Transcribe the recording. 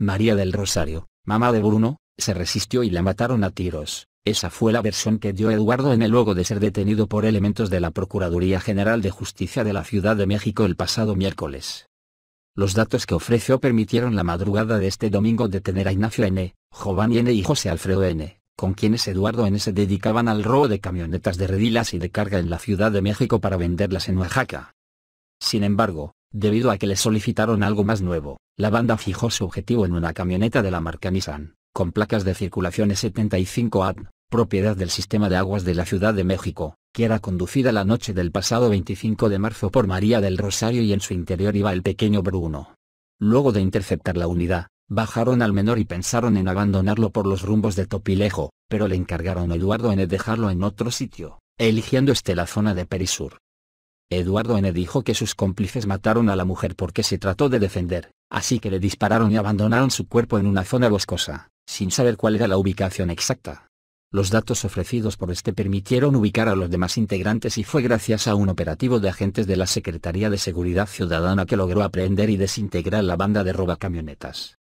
María del Rosario, mamá de Bruno, se resistió y la mataron a tiros. Esa fue la versión que dio Eduardo N. luego de ser detenido por elementos de la Procuraduría General de Justicia de la Ciudad de México el pasado miércoles. Los datos que ofreció permitieron la madrugada de este domingo detener a Ignacio N., Giovanni N. y José Alfredo N., con quienes Eduardo N. se dedicaban al robo de camionetas de redilas y de carga en la Ciudad de México para venderlas en Oaxaca. Sin embargo, Debido a que le solicitaron algo más nuevo, la banda fijó su objetivo en una camioneta de la marca Nissan, con placas de circulación E75 AD, propiedad del sistema de aguas de la Ciudad de México, que era conducida la noche del pasado 25 de marzo por María del Rosario y en su interior iba el pequeño Bruno. Luego de interceptar la unidad, bajaron al menor y pensaron en abandonarlo por los rumbos de Topilejo, pero le encargaron a Eduardo en dejarlo en otro sitio, eligiendo este la zona de Perisur. Eduardo N. dijo que sus cómplices mataron a la mujer porque se trató de defender, así que le dispararon y abandonaron su cuerpo en una zona boscosa, sin saber cuál era la ubicación exacta. Los datos ofrecidos por este permitieron ubicar a los demás integrantes y fue gracias a un operativo de agentes de la Secretaría de Seguridad Ciudadana que logró aprehender y desintegrar la banda de robacamionetas.